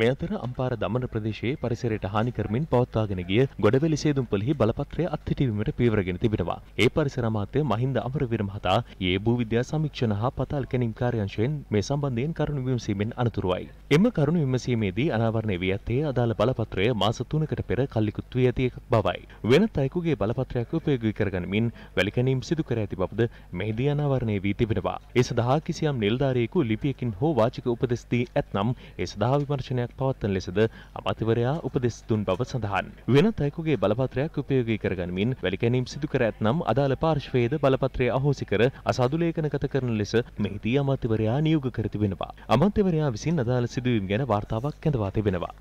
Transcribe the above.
මේ අතර අම්පාර දමන ප්‍රදේශයේ පරිසරයට හානි කරමින් පවත්වාගෙන ගිය ගොඩවැලි සේදුම්පොළෙහි බලපත්‍රය අත්හිටීමට පියවරගෙන තිබෙනවා. ඒ පරිසර අමාත්‍ය මහින්ද අමරවීර මහතා ඒ භූවිද්‍යා සමීක්ෂණ හා පතල් කැණීම් කාර්යාංශයෙන් මේ සම්බන්ධයෙන් කරුණු විමසීමෙන් අනතුරුවයි. එම කරුණු විමසීමේදී අනාවරණය වී ඇත්තේ අදාළ බලපත්‍රය මාස 3කට පෙර කල්ලිකුත් වී ඇති එකක් බවයි. වෙනත් අයෙකුගේ බලපත්‍රයක් උපයෝගී කරගනිමින් වැලිකැණීම් සිදු කර ඇති බවද මෙහිදී අනාවරණය වී තිබෙනවා. ඒ සඳහා කිසියම් නිලධාරියෙකු ලිපියකින් හෝ වාචික උපදෙස් දී ඇතනම් ඒ සඳහා විමර්ශනය සංවිධානයක් පවත්වන ලෙසද අමාත්‍යවරයා උපදෙස් දුන් බව සඳහන්. වෙනත් අයෙකුගේ බලපත්‍රයක් උපයෝගී කරගනිමින් වැලිකැනීම් සිදු කර ඇතනම් අදාළ පාර්ශ්වයේද බලපත්‍රය අහෝසි කර අසාදු ලේඛනගත කරන ලෙස මෙහිදී අමාත්‍යවරයා නියෝග කර තිබෙනවා. අමාත්‍යවරයා විසින් අදාළ සිදුවීම් ගැන වාර්තාවක් කැඳවා තිබෙනවා.